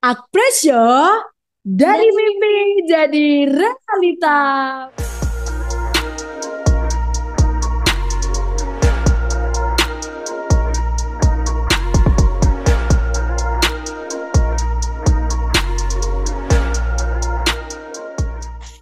Akpresyo dari mimpi jadi realita.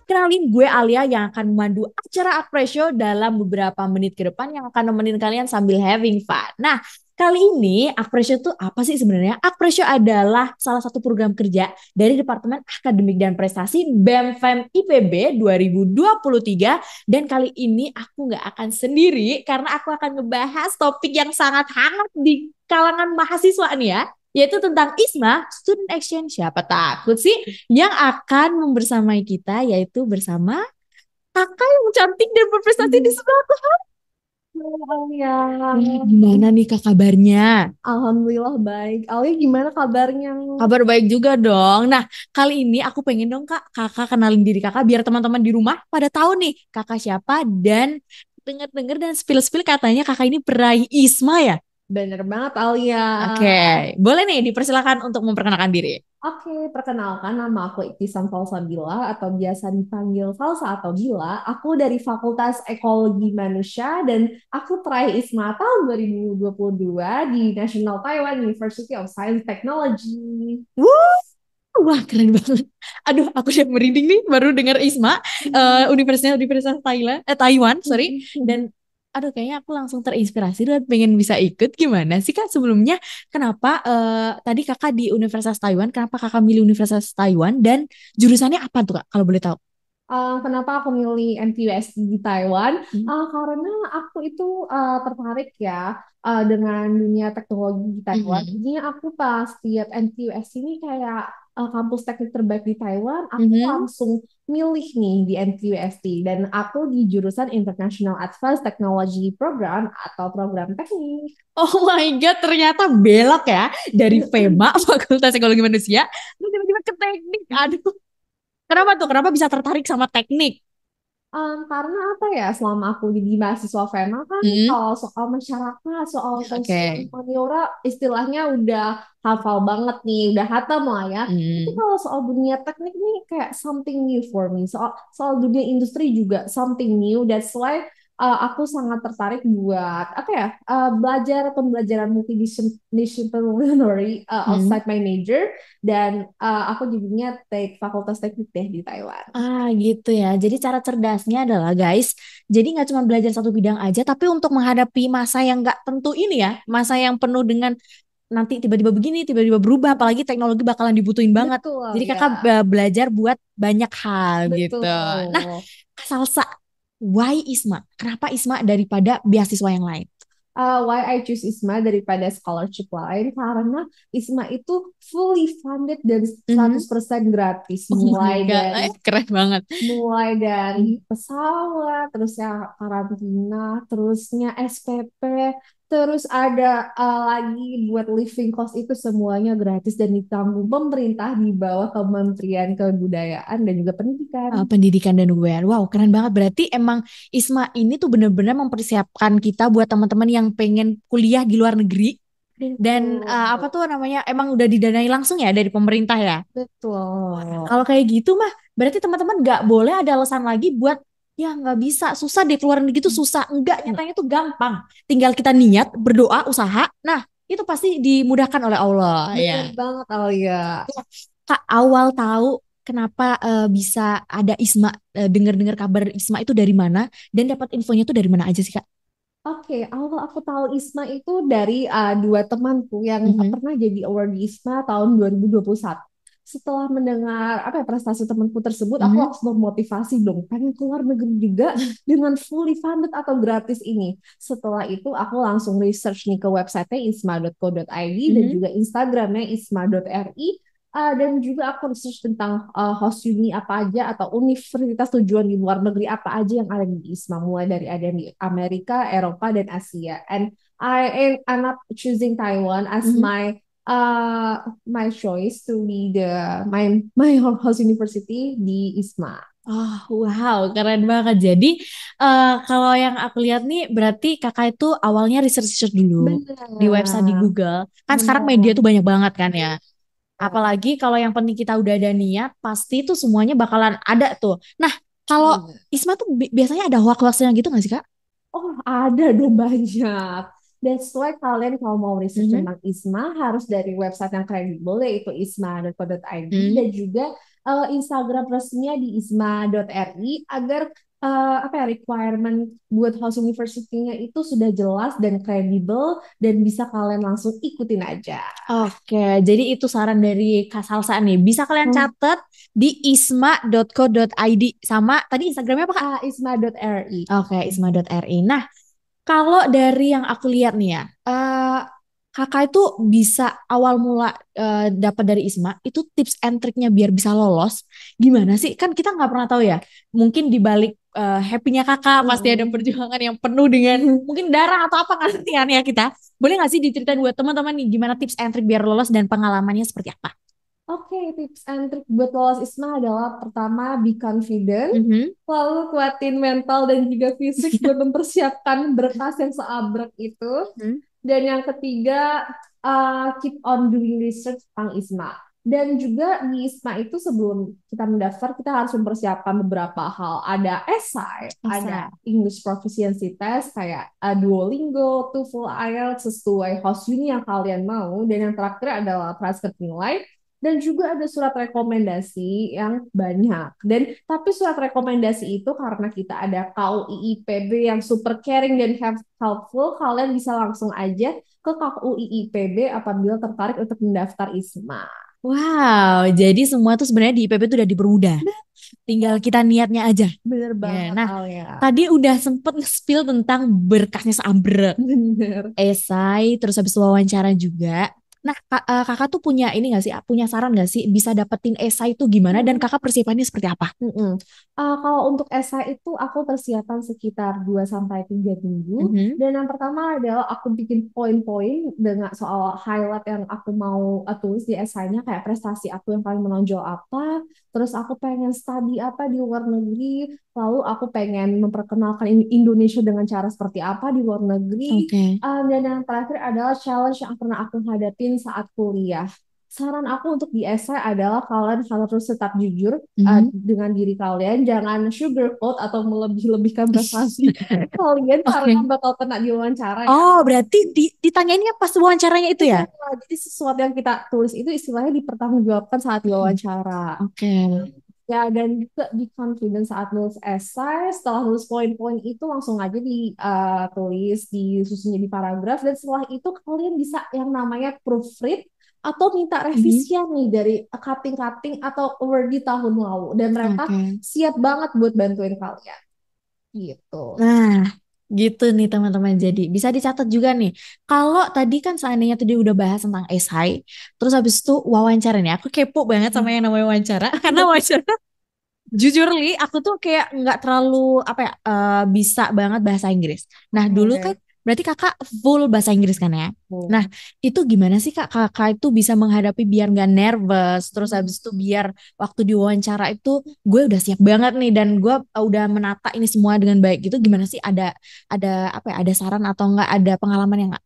kenalin gue Alia yang akan memandu acara Akpresio dalam beberapa menit ke depan yang akan nemenin kalian sambil having fun. Nah, Kali ini Akpresio itu apa sih sebenarnya? Akpresio adalah salah satu program kerja dari Departemen Akademik dan Prestasi BEMFEM IPB 2023 dan kali ini aku nggak akan sendiri karena aku akan ngebahas topik yang sangat hangat di kalangan mahasiswa nih ya yaitu tentang ISMA Student Action siapa takut sih yang akan membersamai kita yaitu bersama kakak yang cantik dan berprestasi iya. hmm. di sebelahku. Oh, ya. gimana nih kak kabarnya? Alhamdulillah baik. Alia gimana kabarnya? Kabar baik juga dong. Nah kali ini aku pengen dong kak kakak kenalin diri kakak biar teman-teman di rumah pada tahu nih kakak siapa dan denger dengar dan spill-spill katanya kakak ini peraih ISMA ya? Bener banget Alia. Oke, okay. boleh nih dipersilakan untuk memperkenalkan diri. Oke, okay, perkenalkan nama aku Iktisan Falsabila atau biasa dipanggil Falsa atau Bila. Aku dari Fakultas Ekologi Manusia dan aku teraih ISMA tahun 2022 di National Taiwan University of Science Technology. Woo! Wah keren banget. Aduh aku siap merinding nih baru dengar Isma uh, Universitas Universitas Thailand eh Taiwan sorry mm-hmm. dan aduh kayaknya aku langsung terinspirasi dan pengen bisa ikut gimana sih kak sebelumnya kenapa uh, tadi kakak di Universitas Taiwan kenapa kakak milih Universitas Taiwan dan jurusannya apa tuh kak kalau boleh tahu? Uh, kenapa aku milih NTUS di Taiwan? Hmm. Eh, karena aku itu uh, tertarik ya uh, dengan dunia teknologi di Taiwan. Hmm. Jadi aku pas lihat NTUS ini kayak uh, kampus teknik terbaik di Taiwan, aku mm -hmm. langsung milih nih di NTUST dan aku di jurusan International Advanced Technology Program atau program teknik. Oh my god, ternyata belok ya dari FEMA Fakultas Psikologi Manusia tiba-tiba ke teknik. Aduh. Kenapa tuh? Kenapa bisa tertarik sama teknik? Um, karena apa ya, selama aku jadi mahasiswa Vena kan Hmm. kalau soal masyarakat, soal sosial, Oke. humaniora, istilahnya udah hafal banget nih, udah hatam lah ya. Hmm. Tapi itu kalau soal dunia teknik nih kayak something new for me, soal soal dunia industri juga something new, that's why uh, aku sangat tertarik buat apa ya uh, belajar pembelajaran multidisciplinary uh, outside my major dan uh, aku jadinya take fakultas teknik deh di Taiwan. Ah gitu ya. Jadi cara cerdasnya adalah guys, jadi nggak cuma belajar satu bidang aja, tapi untuk menghadapi masa yang nggak tentu ini ya, masa yang penuh dengan nanti tiba-tiba begini, tiba-tiba berubah, apalagi teknologi bakalan dibutuhin banget. Betul, Jadi kakak ya. belajar buat banyak hal gitu. Betul. gitu. Nah, Kak Salsa, why ISMA? Kenapa ISMA daripada beasiswa yang lain? Uh, why I choose ISMA daripada scholarship lain karena ISMA itu fully funded dan 100% mhm. persen gratis mm-hmm. mulai oh dari eh, keren banget mulai dari pesawat terus ya karantina terusnya SPP terus ada uh, lagi buat living cost itu semuanya gratis dan ditanggung pemerintah di bawah Kementerian Kebudayaan dan juga Pendidikan. Uh, pendidikan dan kebudayaan. Wow, keren banget. Berarti emang ISMA ini tuh benar-benar mempersiapkan kita buat teman-teman yang pengen kuliah di luar negeri dan uh, apa tuh namanya emang udah didanai langsung ya dari pemerintah ya. Betul. Kalau kayak gitu mah berarti teman-teman nggak boleh ada alasan lagi buat ya nggak bisa susah deh keluar negeri gitu, hmm. susah enggak hmm. nyatanya tuh gampang tinggal kita niat berdoa usaha nah itu pasti dimudahkan oleh Allah ya banget oh ya kak awal tahu kenapa uh, bisa ada Isma uh, dengar-dengar kabar Isma itu dari mana dan dapat infonya itu dari mana aja sih kak Oke, okay, awal aku tahu Isma itu dari uh, dua temanku yang mm -hmm. pernah jadi award Isma tahun 2021 setelah mendengar apa ya, prestasi temanku tersebut, mm-hmm. aku langsung motivasi dong, pengen keluar negeri juga dengan fully funded atau gratis ini. Setelah itu aku langsung research nih ke website isma.co.id mm-hmm. dan juga Instagramnya isma.ri uh, ah, dan juga aku research tentang uh, host uni apa aja atau universitas tujuan di luar negeri apa aja yang ada di ISMA mulai dari ada di Amerika, Eropa dan Asia. And I and I'm not choosing Taiwan as mm -hmm. my uh, my choice to be the my my house university di ISMA. Oh wow, keren banget. Jadi uh, kalau yang aku lihat nih, berarti kakak itu awalnya research dulu Bener. di website di Google. Kan Bener. sekarang media tuh banyak banget kan ya. Apalagi kalau yang penting kita udah ada niat, pasti itu semuanya bakalan ada tuh. Nah, kalau Isma tuh bi biasanya ada hoax-hoaxnya gitu gak sih kak? Oh ada dong banyak That's why kalian kalau mau research mm -hmm. tentang ISMA harus dari website yang kredibel yaitu isma.co.id mm -hmm. dan juga uh, Instagram resminya di isma.ri agar uh, apa ya requirement buat host university-nya itu sudah jelas dan kredibel dan bisa kalian langsung ikutin aja. Oke, okay, jadi itu saran dari Kak Salsa nih. Bisa kalian hmm. di isma.co.id sama tadi Instagramnya apa Kak? Uh, isma.ri. Oke, okay, isma.ri. Nah, kalau dari yang aku lihat nih ya, uh, kakak itu bisa awal mula uh, dapat dari Isma itu tips and triknya biar bisa lolos gimana sih kan kita nggak pernah tahu ya mungkin di balik uh, happynya kakak hmm. pasti ada hmm. perjuangan yang penuh dengan hmm. mungkin darah atau apa nanti kan ya kita boleh nggak sih diceritain buat teman-teman nih gimana tips and trik biar lolos dan pengalamannya seperti apa Oke, okay, tips and trick buat lolos ISMA adalah pertama be confident, mm -hmm. lalu kuatin mental dan juga fisik buat mempersiapkan berkas yang seabrek itu. Mm -hmm. Dan yang ketiga, uh, keep on doing research tentang ISMA. Dan juga di ISMA itu sebelum kita mendaftar, kita harus mempersiapkan beberapa hal. Ada esai, ada English Proficiency Test, kayak uh, Duolingo, TOEFL, IELTS, sesuai host uni yang kalian mau. Dan yang terakhir adalah transkrip nilai dan juga ada surat rekomendasi yang banyak. Dan tapi surat rekomendasi itu karena kita ada KUIIPB yang super caring dan helpful, kalian bisa langsung aja ke KUIIPB apabila tertarik untuk mendaftar ISMA. Wow, jadi semua tuh sebenarnya di IPB itu udah dipermudah. Tinggal kita niatnya aja. Bener ya, banget. nah, Alia. Ya. tadi udah sempet nge-spill tentang berkasnya seambrek. Bener. Esai, terus habis wawancara juga. Nah, eh, kakak tuh punya ini gak sih? Ah, punya saran gak sih? Bisa dapetin esai itu gimana dan hmm. kakak persiapannya seperti apa? Mm -hmm. uh, kalau untuk esai itu aku persiapan sekitar 2 3 minggu. Mm -hmm. Dan yang pertama adalah aku bikin poin-poin dengan soal highlight yang aku mau uh, tulis di esainya kayak prestasi aku yang paling menonjol apa, terus aku pengen study apa di luar negeri, lalu aku pengen memperkenalkan Indonesia dengan cara seperti apa di luar negeri. Okay. Uh, dan yang terakhir adalah challenge yang pernah aku hadapi lakuin saat kuliah? saran aku untuk di essay adalah kalian harus tetap jujur mm -hmm. uh, dengan diri kalian, jangan sugarcoat atau melebih-lebihkan prestasi kalian okay. karena bakal kena wawancara. Ya. Oh, berarti di, ditanyainnya pas wawancaranya itu ya? Iya, jadi sesuatu yang kita tulis itu istilahnya dipertanggungjawabkan saat wawancara Oke. Okay. Ya, dan juga di confident saat nulis esai, setelah nulis poin-poin itu langsung aja ditulis, eh, disusun jadi paragraf, dan setelah itu kalian bisa yang namanya proofread atau minta revisian mm -hmm. nih dari cutting-cutting atau di tahun lalu. Dan mereka okay. siap banget buat bantuin kalian. Gitu. Nah, Gitu nih teman-teman. Jadi bisa dicatat juga nih. Kalau tadi kan seandainya tadi udah bahas tentang esai, terus habis itu wawancara nih. Aku kepo banget sama hmm. yang namanya wawancara karena wawancara jujur li aku tuh kayak nggak terlalu apa ya uh, bisa banget bahasa Inggris. Nah dulu okay. kan Berarti kakak full bahasa Inggris kan ya? Hmm. Nah itu gimana sih kak kakak itu bisa menghadapi biar nggak nervous, terus habis itu biar waktu diwawancara itu gue udah siap banget nih dan gue uh, udah menata ini semua dengan baik gitu. Gimana sih ada ada apa ya? Ada saran atau enggak ada pengalaman yang gak?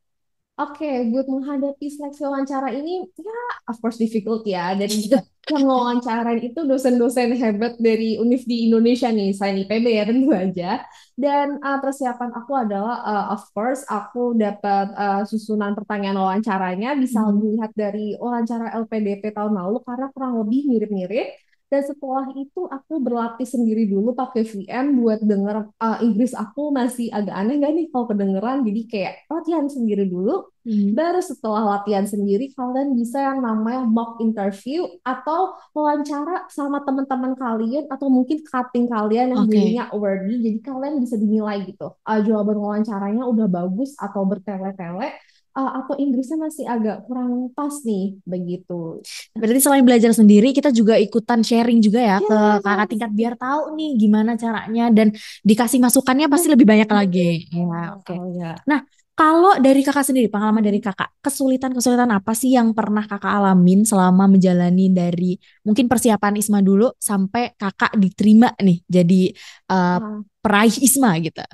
Oke, buat menghadapi seleksi wawancara ini, ya of course difficult ya. Dan juga yang wawancara itu dosen-dosen hebat dari univ di Indonesia nih, Saya IPB ya tentu aja. Dan uh, persiapan aku adalah, uh, of course, aku dapat uh, susunan pertanyaan wawancaranya, bisa hmm. dari wawancara LPDP tahun lalu, karena kurang lebih mirip-mirip. Dan setelah itu aku berlatih sendiri dulu pakai Vn buat denger uh, Inggris aku masih agak aneh gak nih kalau kedengeran. Jadi kayak latihan sendiri dulu. Hmm. Baru setelah latihan sendiri kalian bisa yang namanya mock interview atau wawancara sama teman-teman kalian atau mungkin cutting kalian yang okay. dirinya awardee. Jadi kalian bisa dinilai gitu. Uh, jawaban wawancaranya udah bagus atau bertele-tele uh, eh, atau Inggrisnya masih agak kurang pas nih begitu. Berarti selain belajar sendiri kita juga ikutan sharing juga ya yes. Iya, ke iya. kakak tingkat biar tahu nih gimana caranya dan dikasih masukannya pasti iya. lebih banyak lagi. Ya, oke. Okay. Oh, ya. Nah, kalau dari kakak sendiri, pengalaman dari kakak, kesulitan-kesulitan apa sih yang pernah kakak alamin selama menjalani dari mungkin persiapan ISMA dulu sampai kakak diterima nih jadi uh, peraih ISMA gitu?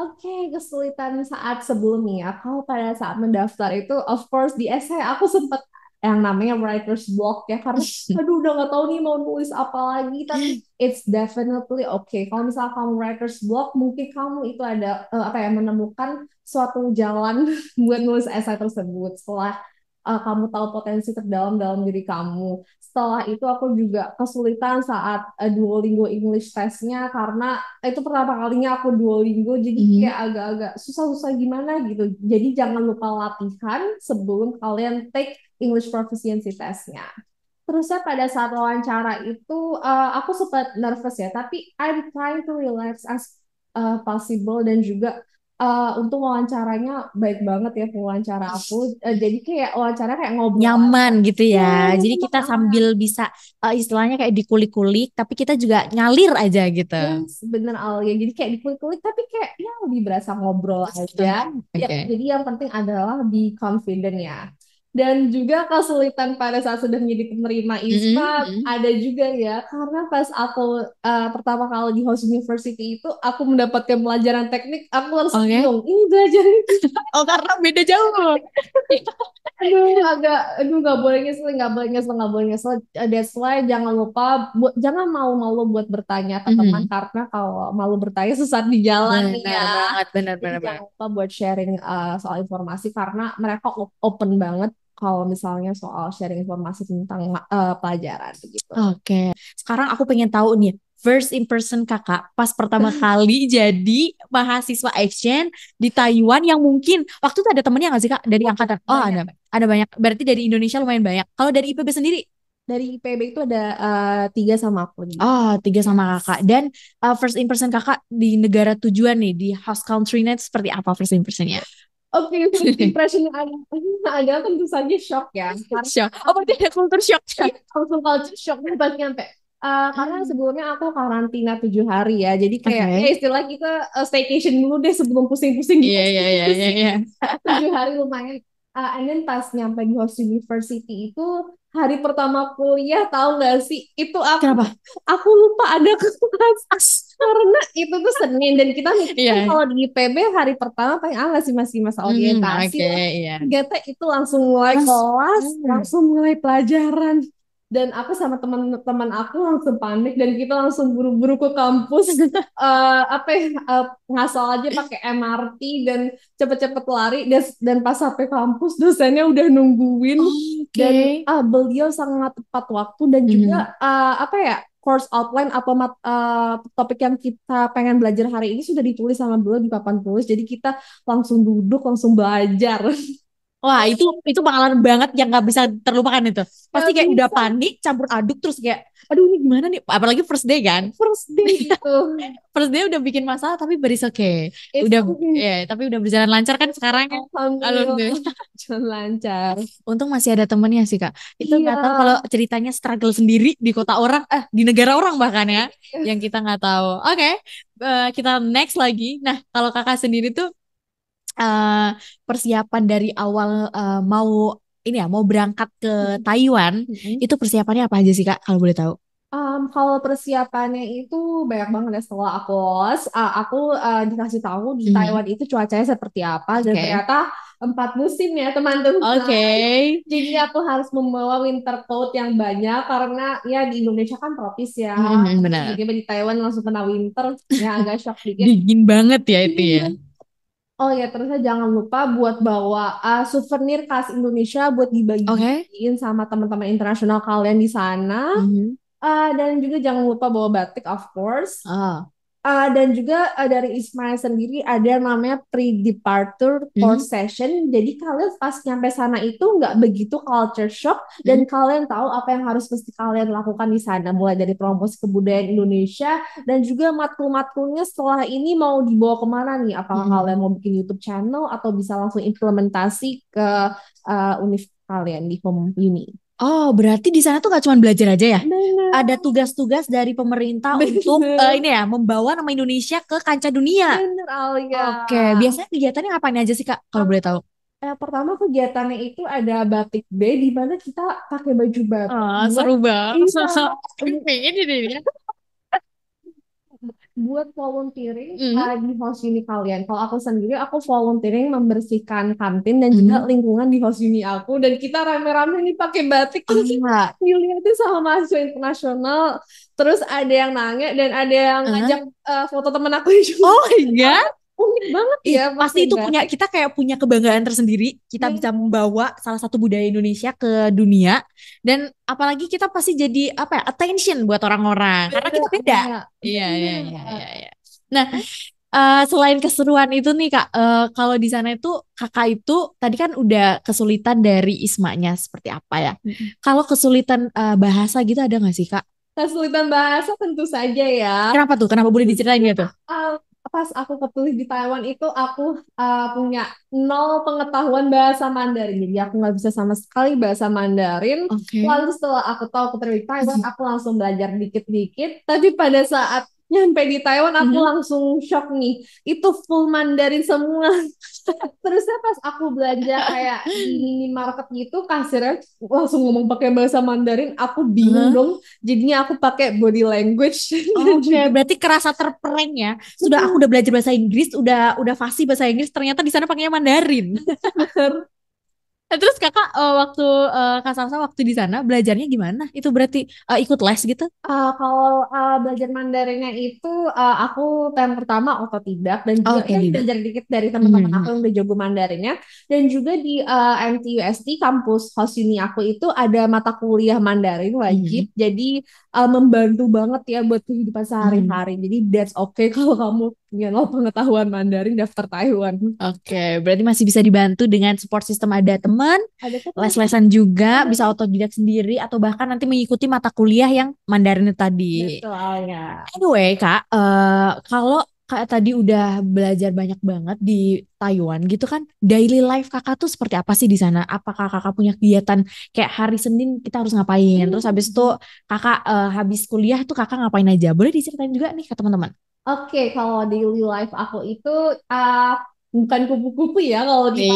Oke, kesulitan saat sebelumnya. Kalau pada saat mendaftar itu, of course di essay aku sempat yang namanya writer's block ya karena aduh udah nggak tahu nih mau nulis apa lagi tapi it's definitely okay kalau misalnya kamu writer's block mungkin kamu itu ada uh, apa ya menemukan suatu jalan buat nulis essay tersebut setelah uh, kamu tahu potensi terdalam dalam diri kamu. Setelah itu aku juga kesulitan saat uh, Duolingo English testnya karena itu pertama kalinya aku Duolingo jadi mm kayak agak-agak susah-susah gimana gitu. Jadi jangan lupa latihan sebelum kalian take English proficiency testnya. Terusnya pada saat wawancara itu uh, aku sempat nervous ya, tapi I'm trying to relax as uh, possible dan juga uh, untuk wawancaranya baik banget ya wawancara aku. Uh, jadi kayak wawancara kayak ngobrol nyaman gitu ya. ya jadi kita banget. sambil bisa uh, istilahnya kayak dikulik-kulik tapi kita juga ngalir aja gitu. Yes, bener Al ya. Jadi kayak dikulik-kulik tapi kayak ya lebih berasa ngobrol iya, aja. Okay. Ya, jadi yang penting adalah be confident ya dan juga kesulitan pada saat sudah menjadi penerima mm-hmm, ISPA mm -hmm. ada juga ya karena pas aku uh, pertama kali di host university itu aku mendapatkan pelajaran teknik aku harus okay. bingung ini belajar oh karena beda jauh aduh agak aduh nggak boleh nyesel nggak boleh nyesel nggak boleh nyesel eh, that's why jangan lupa bu, jangan malu-malu buat bertanya ke mm -hmm. teman mm-hmm. karena kalau malu bertanya sesat di jalan benar, ya ya benar, benar, benar, jangan lupa buat sharing uh, soal informasi karena mereka open banget kalau misalnya soal sharing informasi tentang uh, pelajaran begitu. Oke. Okay. Sekarang aku pengen tahu nih first in person kakak pas pertama kali jadi mahasiswa exchange di Taiwan yang mungkin waktu itu ada temennya nggak sih kak dari angkatan? Oh banyak. ada ada banyak. Berarti dari Indonesia lumayan banyak. Kalau dari IPB sendiri? Dari IPB itu ada uh, tiga sama aku. Nih. Oh tiga sama kakak. Dan uh, first person kakak di negara tujuan nih di host country net seperti apa first in personnya? Oke, okay, impression ada tentu saja shock ya. ya karena, shock. Oh, berarti ada kultur shock ya? Langsung culture shock dan iya, pas nyampe. Uh, karena hmm. sebelumnya aku karantina tujuh hari ya, jadi kayak okay. ya istilah kita uh, staycation dulu deh sebelum pusing-pusing gitu. Iya iya iya, iya iya. Tujuh hari lumayan. Uh, and then pas nyampe di host university itu hari pertama kuliah tahu nggak sih itu aku Kenapa? aku lupa ada kelas karena itu tuh Senin dan kita mikir yeah. Kan kalau di IPB hari pertama paling ala sih masih masa hmm, orientasi hmm, okay, iya. yeah. Gata itu langsung mulai kelas hmm. langsung mulai pelajaran dan aku sama teman-teman aku langsung panik dan kita langsung buru-buru ke kampus uh, apa uh, ngasal aja pakai MRT dan cepet-cepet lari dan, dan pas sampai kampus dosennya udah nungguin okay. dan uh, beliau sangat tepat waktu dan mm. juga uh, apa ya course outline atau mat, uh, topik yang kita pengen belajar hari ini sudah ditulis sama beliau di papan tulis jadi kita langsung duduk langsung belajar Wah itu itu pengalaman banget yang nggak bisa terlupakan itu. Pasti kayak udah panik, campur aduk terus kayak, aduh ini gimana nih? Apalagi first day kan? First day gitu. first day udah bikin masalah tapi beris oke. Okay. udah okay. ya, tapi udah berjalan lancar kan sekarang ya? Alhamdulillah. lancar. Untung masih ada temennya sih kak. Itu nggak iya. tahu kalau ceritanya struggle sendiri di kota orang, eh di negara orang bahkan ya, yang kita nggak tahu. Oke, okay. uh, eh, kita next lagi. Nah kalau kakak sendiri tuh Eh, persiapan dari awal uh, mau ini ya mau berangkat ke hmm. Taiwan hmm. itu persiapannya apa aja sih kak kalau boleh tahu? Um, kalau persiapannya itu banyak banget ya setelah aku los, uh, eh, aku uh, dikasih tahu di hmm. Taiwan itu cuacanya seperti apa okay. ternyata empat musim ya teman-teman. Oke. Okay. Jadi aku harus membawa winter coat yang banyak karena ya di Indonesia kan tropis ya. Mm, benar. Jadi di Taiwan langsung kena winter, ya agak shock dikit. Dingin banget ya itu ya. Iya. Oh ya, terusnya jangan lupa buat bawa uh, souvenir khas Indonesia buat dibagiin okay. sama teman-teman internasional kalian di sana. Mm -hmm. uh, dan juga jangan lupa bawa batik, of course. Uh uh, dan juga uh, dari Ismail sendiri ada namanya pre-departure mm-hmm. session. Jadi kalian pas nyampe sana itu nggak begitu culture shock mm-hmm. dan hmm. kalian tahu apa yang harus mesti kalian lakukan di sana. Mulai dari promosi kebudayaan Indonesia dan juga matkul-matkulnya setelah ini mau dibawa kemana nih? Apakah mm-hmm. kalian mau bikin YouTube channel atau bisa langsung implementasi ke uh, univ kalian di home uni? Oh, berarti di sana tuh gak cuma belajar aja ya? Bener. Ada tugas-tugas dari pemerintah Bener. untuk uh, ini ya, membawa nama Indonesia ke kancah dunia. Bener, Alia. Oh, Oke, okay. biasanya kegiatannya ngapain aja sih, Kak? Kalau boleh tahu. Eh, pertama kegiatannya itu ada batik B di mana kita pakai baju batik. Oh, seru banget. Iya. ini nih buat volunteering mm. uh, di host uni kalian. Kalau aku sendiri aku volunteering membersihkan kantin dan mm. juga lingkungan di host uni aku dan kita rame-rame nih pakai batik ah. terus oh, dilihatin sama mahasiswa internasional. Terus ada yang nanya dan ada yang uh ah. -huh. ngajak uh, foto temen aku juga. Oh my god unik banget ya pasti itu punya kita kayak punya kebanggaan tersendiri kita hmm. bisa membawa salah satu budaya Indonesia ke dunia dan apalagi kita pasti jadi apa ya attention buat orang-orang karena kita beda iya iya iya iya, iya, iya nah Uh, selain keseruan itu nih kak, uh, kalau di sana itu kakak itu tadi kan udah kesulitan dari ismanya seperti apa ya? Hmm. Kalau kesulitan uh, bahasa gitu ada nggak sih kak? Kesulitan bahasa tentu saja ya. Kenapa tuh? Kenapa boleh diceritain gitu? Uh, pas aku ketulis di Taiwan itu aku uh, punya nol pengetahuan bahasa Mandarin jadi aku nggak bisa sama sekali bahasa Mandarin okay. lalu setelah aku tahu aku terlibat Taiwan hmm. aku langsung belajar dikit-dikit tapi pada saat nyampe di Taiwan aku mm-hmm. langsung shock nih itu full Mandarin semua terusnya pas aku belanja kayak di mm-hmm. minimarket gitu kasirnya langsung ngomong pakai bahasa Mandarin aku bingung uh-huh. dong jadinya aku pakai body language oh, oke okay. berarti kerasa terpereng ya sudah mm-hmm. aku udah belajar bahasa Inggris udah udah fasih bahasa Inggris ternyata di sana pakainya Mandarin Eh, terus kakak uh, waktu uh, kak Salsa waktu di sana belajarnya gimana? Itu berarti uh, ikut les gitu? Uh, kalau uh, belajar Mandarinnya itu uh, aku yang pertama otodidak dan juga okay, ya, belajar dikit dari teman-teman hmm. aku yang udah jago Mandarinnya dan juga di uh, MTUST kampus host uni aku itu ada mata kuliah Mandarin wajib. Hmm. Jadi uh, membantu banget ya buat kehidupan sehari-hari. Hmm. Jadi that's okay kalau kamu you ya, lo pengetahuan Mandarin daftar Taiwan. Oke, okay, berarti masih bisa dibantu dengan support system ada teman, les-lesan juga, ada. bisa otodidak sendiri atau bahkan nanti mengikuti mata kuliah yang Mandarin tadi. Betul ya. Anyway, Kak, uh, kalau Kak tadi udah belajar banyak banget di Taiwan gitu kan. Daily life kakak tuh seperti apa sih di sana? Apakah kakak punya kegiatan kayak hari Senin kita harus ngapain? Hmm, Terus habis hmm. itu kakak uh, habis kuliah tuh kakak ngapain aja? Boleh diceritain juga nih ke teman-teman. Oke, kalau daily life aku itu uh, bukan kupu-kupu ya kalau di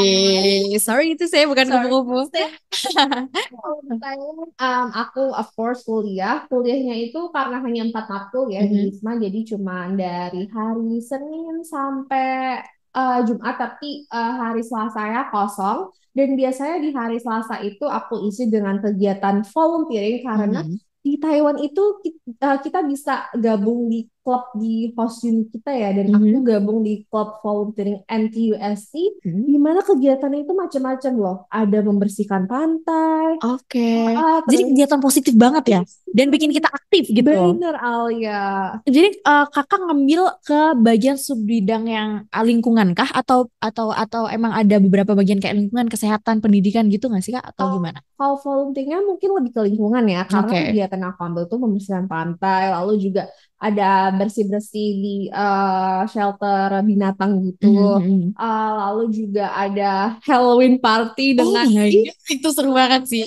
eh, sorry itu saya bukan kupu-kupu. Kalau um, aku of course kuliah, kuliahnya itu karena hanya empat matkul ya di mm-hmm. ISMA, jadi cuma dari hari Senin sampai uh, Jumat, tapi uh, hari Selasa ya kosong. Dan biasanya di hari Selasa itu aku isi dengan kegiatan volunteering karena mm-hmm. di Taiwan itu kita, eh, kita bisa gabung di klub di host unit kita ya dan mm -hmm. aku mm-hmm. gabung di klub volunteering NTUSC mm -hmm. di mana kegiatannya itu macam-macam loh ada membersihkan pantai oke okay. Ah, ah, jadi kegiatan positif banget ya dan bikin kita aktif gitu bener Alia jadi uh, kakak ngambil ke bagian sub bidang yang lingkungan kah atau atau atau emang ada beberapa bagian kayak lingkungan kesehatan pendidikan gitu nggak sih kak atau oh, gimana kalau volunteeringnya mungkin lebih ke lingkungan ya karena okay. kegiatan aku ambil tuh membersihkan pantai lalu juga ada bersih-bersih di uh, shelter binatang gitu. Mm -hmm. uh, lalu juga ada Halloween party dengan oh, iya. itu seru banget sih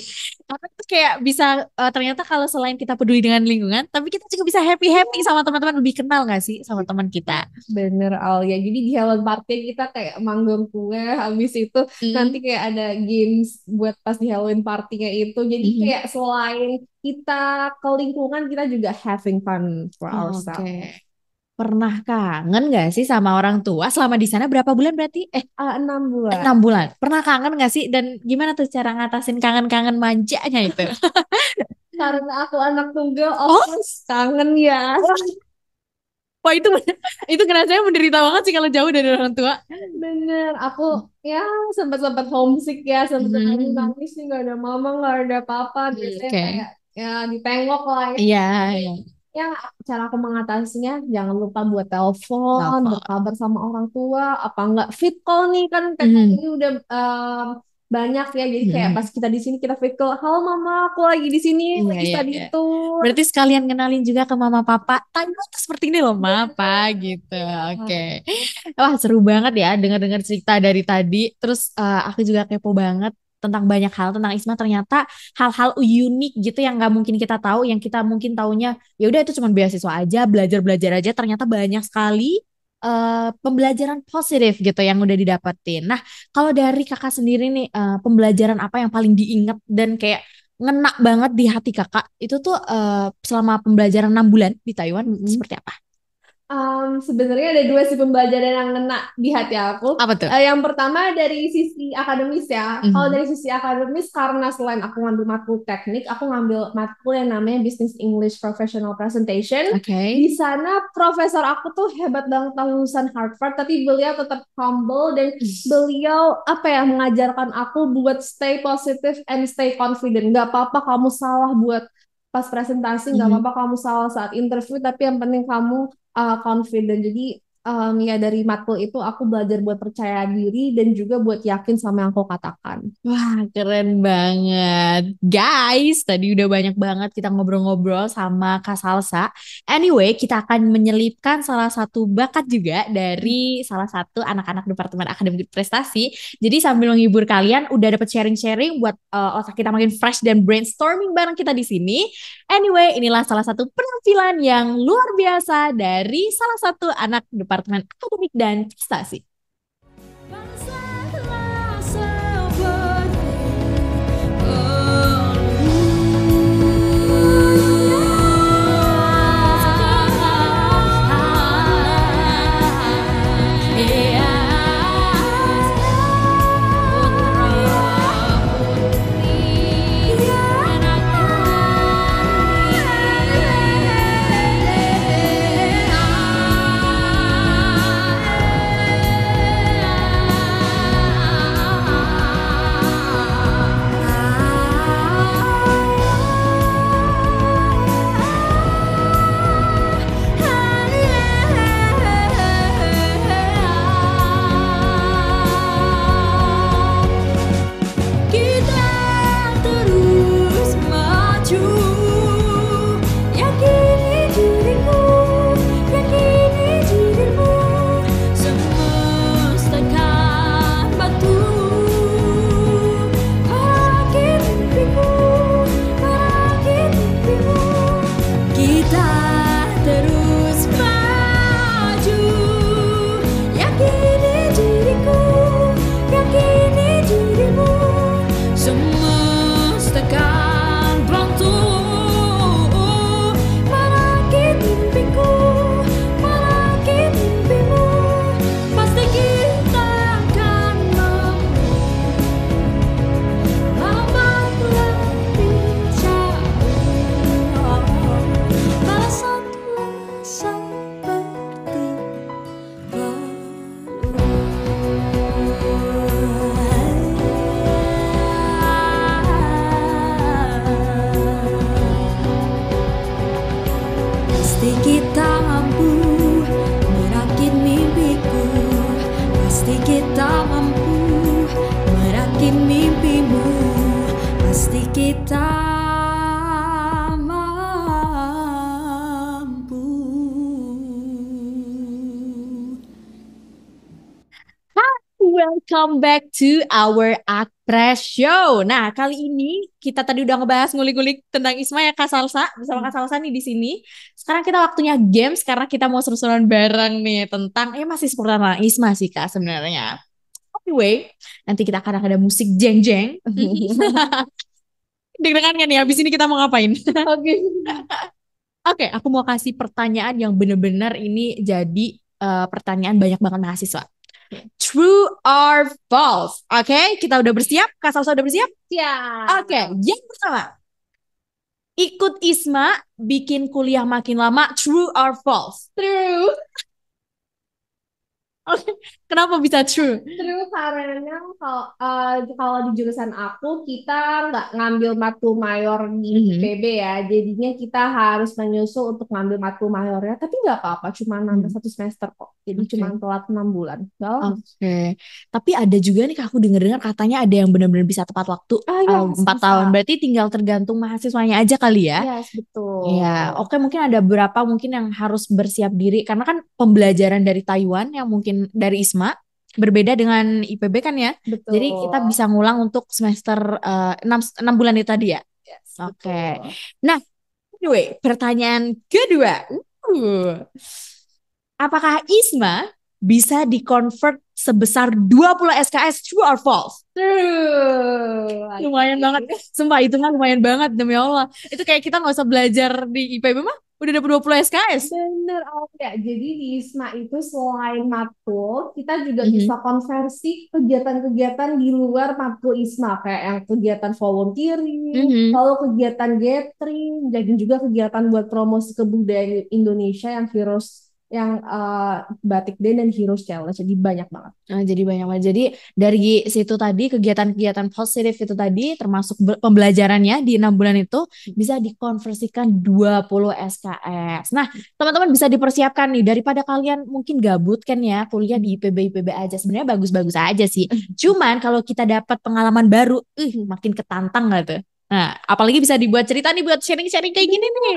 karena itu kayak bisa uh, ternyata kalau selain kita peduli dengan lingkungan tapi kita juga bisa happy happy iya. sama teman-teman lebih kenal gak sih sama teman kita bener al ya jadi di halloween party kita kayak manggung kue habis itu mm. nanti kayak ada games buat pas di Halloween partinya itu jadi -hmm. kayak selain kita ke lingkungan kita juga having fun for oh, ourselves okay. Pernah kangen gak sih sama orang tua selama di sana berapa bulan berarti? Eh, eh enam bulan. Eh, enam bulan. Pernah kangen gak sih? Dan gimana tuh cara ngatasin kangen-kangen manjanya itu? Karena aku anak tunggal, oh, oh. kangen ya. Wah itu itu saya menderita banget sih kalau jauh dari orang tua. Bener, aku ya sempat sempat homesick ya, sempat sempat hmm. nangis nih gak ada mama gak ada papa, biasanya okay. kayak ya dipengok lah ya. Yeah, yeah ya cara aku mengatasinya jangan lupa buat telepon berkabar sama orang tua apa enggak fit call nih kan teknologi hmm. ini udah um, banyak ya jadi kayak hmm. pas kita di sini kita fit call halo mama aku lagi di sini yeah, lagi yeah, tadi yeah. itu Berarti sekalian kenalin juga ke mama papa. Tanya tuh seperti ini loh mama apa iya. gitu. Oke. Iya. Wah seru banget ya dengar-dengar cerita dari tadi. Terus uh, aku juga kepo banget tentang banyak hal tentang Isma ternyata hal-hal unik gitu yang nggak mungkin kita tahu yang kita mungkin taunya ya udah itu cuma beasiswa aja belajar belajar aja ternyata banyak sekali uh, pembelajaran positif gitu yang udah didapetin. Nah kalau dari kakak sendiri nih uh, pembelajaran apa yang paling diingat dan kayak ngenak banget di hati kakak itu tuh uh, selama pembelajaran enam bulan di Taiwan hmm. seperti apa? Um, Sebenarnya ada dua sih pembelajaran yang ngena di hati aku. Apa tuh? Uh, yang pertama dari sisi akademis ya. Mm-hmm. Kalau dari sisi akademis karena selain aku ngambil matkul teknik, aku ngambil matkul yang namanya Business English Professional Presentation. Okay. Di sana profesor aku tuh hebat banget lulusan Harvard, tapi beliau tetap humble dan beliau apa ya mengajarkan aku buat stay positive and stay confident. Gak apa-apa kamu salah buat pas presentasi nggak mm -hmm. apa-apa kamu salah saat interview tapi yang penting kamu uh, confident jadi um, ya dari matkul itu aku belajar buat percaya diri dan juga buat yakin sama yang kau katakan. Wah, keren banget. Guys, tadi udah banyak banget kita ngobrol-ngobrol sama Kak Salsa. Anyway, kita akan menyelipkan salah satu bakat juga dari salah satu anak-anak Departemen Akademik Prestasi. Jadi sambil menghibur kalian, udah dapat sharing-sharing buat uh, otak kita makin fresh dan brainstorming bareng kita di sini. Anyway, inilah salah satu penampilan yang luar biasa dari salah satu anak Departemen departemen akademik dan sih? Pasti kita mampu merakit mimpiku Pasti kita mampu merakit mimpimu Pasti kita welcome back to our Akpres Show. Nah, kali ini kita tadi udah ngebahas ngulik-ngulik tentang Isma ya Kak Salsa bersama Kak Salsa nih di sini. Sekarang kita waktunya games karena kita mau seru-seruan bareng nih tentang eh masih seputar nah, Isma sih Kak sebenarnya. Anyway, nanti kita akan ada musik jeng-jeng. Dengar kan nih habis ini kita mau ngapain? Oke. Oke, aku mau kasih pertanyaan yang bener-bener ini jadi uh, pertanyaan banyak banget mahasiswa true or false. Oke, okay? kita udah bersiap? Kak Salsa udah bersiap? Siap. Oke, okay. yang pertama. Ikut Isma bikin kuliah makin lama, true or false? True. Oke, Kenapa bisa true? True karena kalau uh, kalau di jurusan aku kita nggak ngambil matkul mayor di mm -hmm. PB ya, jadinya kita harus menyusul untuk ngambil matkul mayornya. Tapi nggak apa-apa, cuma nambah mm -hmm. satu semester kok. Jadi okay. cuma telat enam bulan. Oke. Okay. Tapi ada juga nih aku dengar-dengar katanya ada yang benar-benar bisa tepat waktu ah, ya, um, tahun. Berarti tinggal tergantung mahasiswanya aja kali ya. Yes, betul. Ya, oke okay, mungkin ada berapa mungkin yang harus bersiap diri karena kan pembelajaran dari Taiwan yang mungkin dari Isma berbeda dengan IPB kan ya. Betul. Jadi kita bisa ngulang untuk semester uh, 6 6 bulan itu tadi ya. Yes, Oke. Okay. Nah, anyway, pertanyaan kedua. Uh, apakah ISMA bisa di-convert sebesar 20 SKS true or false? True. Lumayan banget. Sumpah itu kan lumayan banget demi Allah. Itu kayak kita nggak usah belajar di IPB mah udah dapat 20 SKS. Bener, oh ya. Jadi di ISMA itu selain matkul, kita juga mm -hmm. bisa konversi kegiatan-kegiatan di luar matkul ISMA kayak yang kegiatan volunteering, mm -hmm. lalu kegiatan gathering, dan juga kegiatan buat promosi kebudayaan Indonesia yang virus yang uh, batik day dan heroes challenge jadi banyak banget nah, jadi banyak banget jadi dari situ tadi kegiatan-kegiatan positif itu tadi termasuk pembelajarannya di enam bulan itu bisa dikonversikan 20 SKS nah teman-teman bisa dipersiapkan nih daripada kalian mungkin gabut kan ya kuliah di IPB IPB aja sebenarnya bagus-bagus aja sih cuman kalau kita dapat pengalaman baru ih makin ketantang gitu. Nah, apalagi bisa dibuat cerita nih buat sharing-sharing kayak gini nih.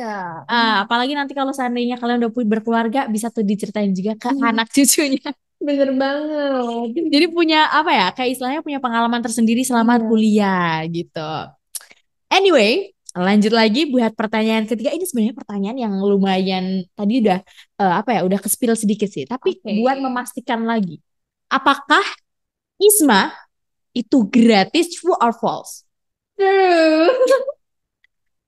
Iya. Uh, apalagi nanti kalau seandainya kalian udah punya berkeluarga bisa tuh diceritain juga ke hmm. anak cucunya. Bener banget. Jadi punya apa ya? Kayak istilahnya punya pengalaman tersendiri selama hmm. kuliah gitu. Anyway, lanjut lagi buat pertanyaan ketiga. Ini sebenarnya pertanyaan yang lumayan tadi udah uh, apa ya? Udah kespil sedikit sih, tapi okay. buat memastikan lagi. Apakah Isma itu gratis true or false? Tuh,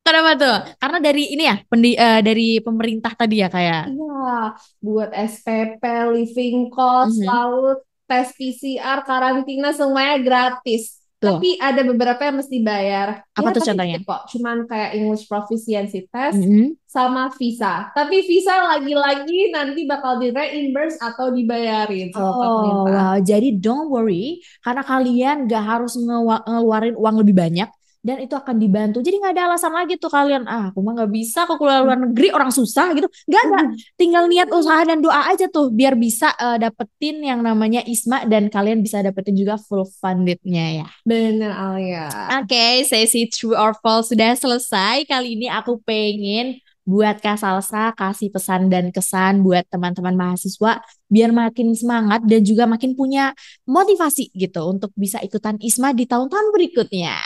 Kenapa tuh? Karena dari ini ya, pendi, uh, dari pemerintah tadi ya kayak. Ya? Iya, buat SPP, living cost, mm -hmm. lalu tes PCR, karantina semuanya gratis. Tuh. Tapi ada beberapa yang mesti bayar. Apa ya, tuh contohnya? Kok cuman kayak English proficiency test mm -hmm. sama visa. Tapi visa lagi-lagi nanti bakal di reimburse atau dibayarin. Oh, wow. Jadi don't worry karena kalian gak harus ngeluarin uang lebih banyak dan itu akan dibantu. Jadi nggak ada alasan lagi tuh kalian, ah aku mah nggak bisa, kok keluar luar hmm. negeri orang susah gitu. Nggak nggak, hmm. tinggal niat usaha dan doa aja tuh biar bisa uh, dapetin yang namanya Isma dan kalian bisa dapetin juga full funded-nya ya. Bener Alia. Oke, okay, sesi true or false sudah selesai. Kali ini aku pengen buat Kak Salsa kasih pesan dan kesan buat teman-teman mahasiswa biar makin semangat dan juga makin punya motivasi gitu untuk bisa ikutan ISMA di tahun-tahun berikutnya.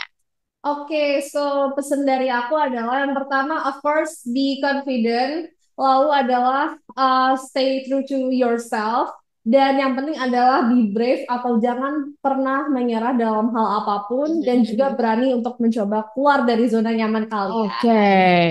Oke, okay, so pesan dari aku adalah yang pertama, of course, be confident. Lalu adalah uh, stay true to yourself. Dan yang penting adalah be brave atau jangan pernah menyerah dalam hal apapun dan mm-hmm. juga berani untuk mencoba keluar dari zona nyaman kalian. Oke. Okay.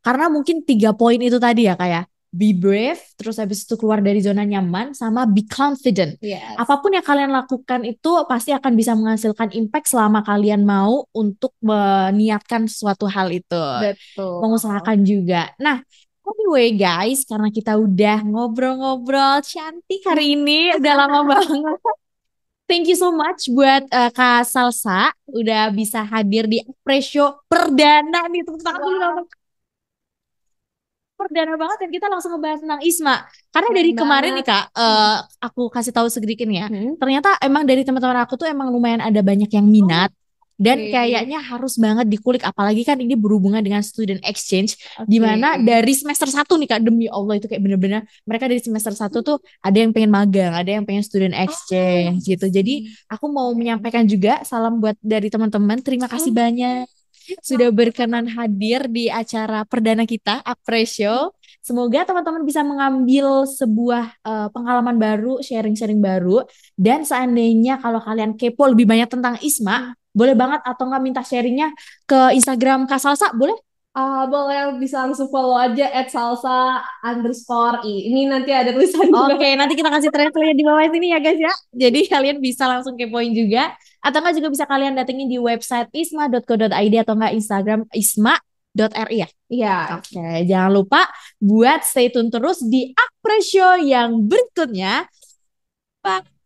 Karena mungkin tiga poin itu tadi ya kayak ya? be brave, terus habis itu keluar dari zona nyaman, sama be confident. Yes. Apapun yang kalian lakukan itu pasti akan bisa menghasilkan impact selama kalian mau untuk meniatkan suatu hal itu. Betul. Mengusahakan juga. Nah, anyway guys, karena kita udah ngobrol-ngobrol cantik hari ini, udah lama banget. Thank you so much buat uh, Kak Salsa udah bisa hadir di Presyo perdana nih tepuk tangan wow perdana banget dan kita langsung ngebahas tentang Isma. Karena dari kemarin nih Kak, uh, aku kasih tahu sedikit ya. Hmm. Ternyata emang dari teman-teman aku tuh emang lumayan ada banyak yang minat. Oh. Dan okay. kayaknya harus banget dikulik apalagi kan ini berhubungan dengan student exchange okay. di mana dari semester satu nih Kak demi Allah itu kayak bener-bener mereka dari semester satu tuh ada yang pengen magang, ada yang pengen student oh, exchange oh. gitu. Jadi aku mau menyampaikan juga salam buat dari teman-teman. Terima kasih oh. banyak sudah berkenan hadir di acara perdana kita Apresio. Semoga teman-teman bisa mengambil sebuah uh, pengalaman baru, sharing-sharing baru dan seandainya kalau kalian kepo lebih banyak tentang Isma, boleh banget atau nggak minta sharingnya ke Instagram Kak Salsa, boleh? Uh, boleh bisa langsung follow aja at salsa underscore i. Ini nanti ada tulisan Oke, okay, nanti kita kasih translate di bawah sini ya guys ya. Jadi kalian bisa langsung kepoin juga atau enggak juga bisa kalian datengin di website isma.co.id atau enggak Instagram isma .ri ya? Iya. Oke, okay. jangan lupa buat stay tune terus di Apresio yang berikutnya. Bye.